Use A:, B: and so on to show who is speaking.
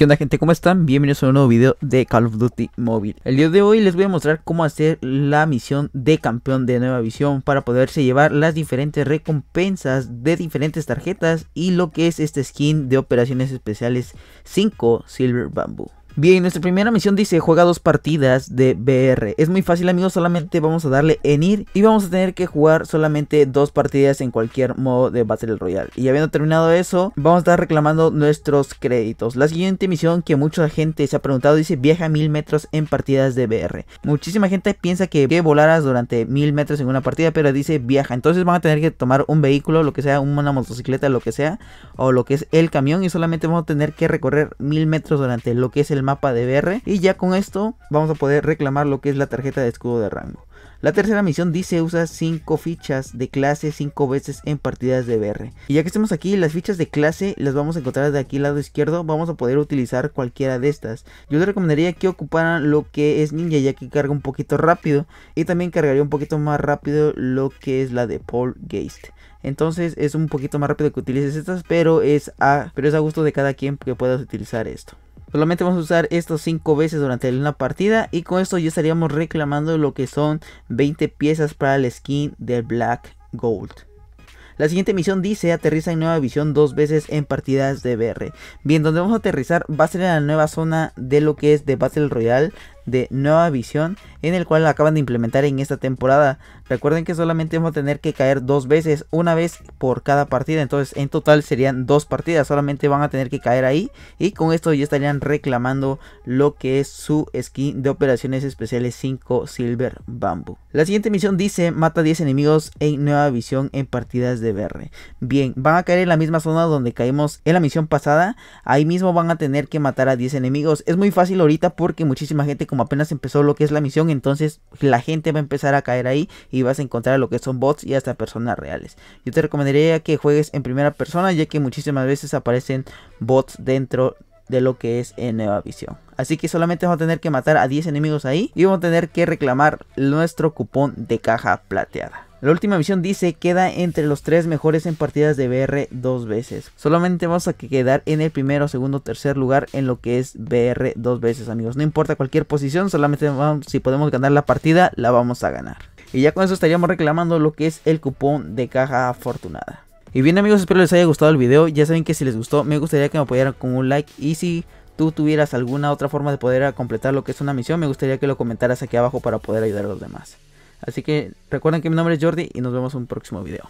A: ¿Qué onda gente? ¿Cómo están? Bienvenidos a un nuevo video de Call of Duty Mobile. El día de hoy les voy a mostrar cómo hacer la misión de campeón de nueva visión para poderse llevar las diferentes recompensas de diferentes tarjetas y lo que es este skin de operaciones especiales 5 Silver Bamboo. Bien, nuestra primera misión dice juega dos partidas de BR. Es muy fácil amigos, solamente vamos a darle en ir y vamos a tener que jugar solamente dos partidas en cualquier modo de Battle Royale. Y habiendo terminado eso, vamos a estar reclamando nuestros créditos. La siguiente misión que mucha gente se ha preguntado dice viaja mil metros en partidas de BR. Muchísima gente piensa que, que volarás durante mil metros en una partida, pero dice viaja. Entonces van a tener que tomar un vehículo, lo que sea, una motocicleta, lo que sea, o lo que es el camión y solamente vamos a tener que recorrer mil metros durante lo que es el mapa de BR y ya con esto vamos a poder reclamar lo que es la tarjeta de escudo de rango. La tercera misión dice usa 5 fichas de clase 5 veces en partidas de BR. Y ya que estemos aquí, las fichas de clase las vamos a encontrar de aquí lado izquierdo. Vamos a poder utilizar cualquiera de estas. Yo les recomendaría que ocuparan lo que es ninja ya que carga un poquito rápido. Y también cargaría un poquito más rápido lo que es la de Paul Geist. Entonces es un poquito más rápido que utilices estas, pero es a, pero es a gusto de cada quien que puedas utilizar esto. Solamente vamos a usar esto 5 veces durante una partida. Y con esto ya estaríamos reclamando lo que son 20 piezas para el skin de Black Gold. La siguiente misión dice aterriza en Nueva Visión dos veces en partidas de BR. Bien, donde vamos a aterrizar va a ser en la nueva zona de lo que es de Battle Royale de Nueva Visión, en el cual acaban de implementar en esta temporada. Recuerden que solamente vamos a tener que caer dos veces, una vez por cada partida, entonces en total serían dos partidas, solamente van a tener que caer ahí y con esto ya estarían reclamando lo que es su skin de operaciones especiales 5 Silver Bamboo. La siguiente misión dice mata 10 enemigos en Nueva Visión en partidas de BR. Bien, van a caer en la misma zona donde caímos en la misión pasada, ahí mismo van a tener que matar a 10 enemigos. Es muy fácil ahorita porque muchísima gente como apenas empezó lo que es la misión, entonces la gente va a empezar a caer ahí y vas a encontrar lo que son bots y hasta personas reales. Yo te recomendaría que juegues en primera persona, ya que muchísimas veces aparecen bots dentro de lo que es en Nueva Visión. Así que solamente vamos a tener que matar a 10 enemigos ahí y vamos a tener que reclamar nuestro cupón de caja plateada. La última misión dice queda entre los tres mejores en partidas de BR dos veces. Solamente vamos a quedar en el primero, segundo, tercer lugar en lo que es BR dos veces, amigos. No importa cualquier posición, solamente si podemos ganar la partida, la vamos a ganar. Y ya con eso estaríamos reclamando lo que es el cupón de caja afortunada. Y bien amigos, espero les haya gustado el video. Ya saben que si les gustó, me gustaría que me apoyaran con un like. Y si tú tuvieras alguna otra forma de poder completar lo que es una misión, me gustaría que lo comentaras aquí abajo para poder ayudar a los demás. Así que recuerden que mi nombre es Jordi y nos vemos en un próximo video.